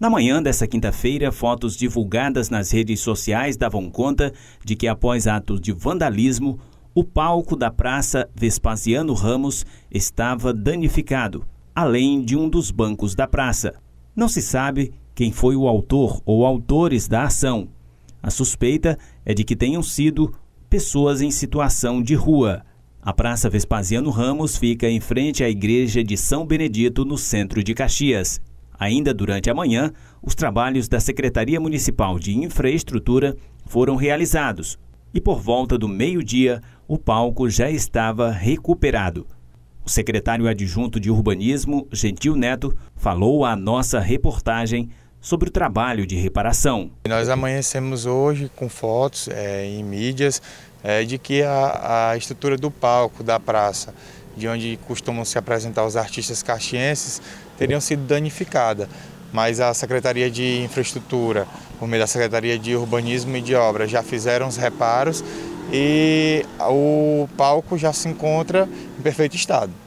Na manhã desta quinta-feira, fotos divulgadas nas redes sociais davam conta de que, após atos de vandalismo, o palco da Praça Vespasiano Ramos estava danificado, além de um dos bancos da praça. Não se sabe quem foi o autor ou autores da ação. A suspeita é de que tenham sido pessoas em situação de rua. A Praça Vespasiano Ramos fica em frente à Igreja de São Benedito, no centro de Caxias. Ainda durante a manhã, os trabalhos da Secretaria Municipal de Infraestrutura foram realizados e, por volta do meio-dia, o palco já estava recuperado. O secretário adjunto de Urbanismo, Gentil Neto, falou à nossa reportagem sobre o trabalho de reparação. Nós amanhecemos hoje com fotos é, em mídias é, de que a, a, estrutura do palco da praça, de onde costumam se apresentar os artistas caxienses, teriam sido danificada. Mas a Secretaria de Infraestrutura, por meio da Secretaria de Urbanismo e de Obras, já fizeram os reparos e o palco já se encontra em perfeito estado.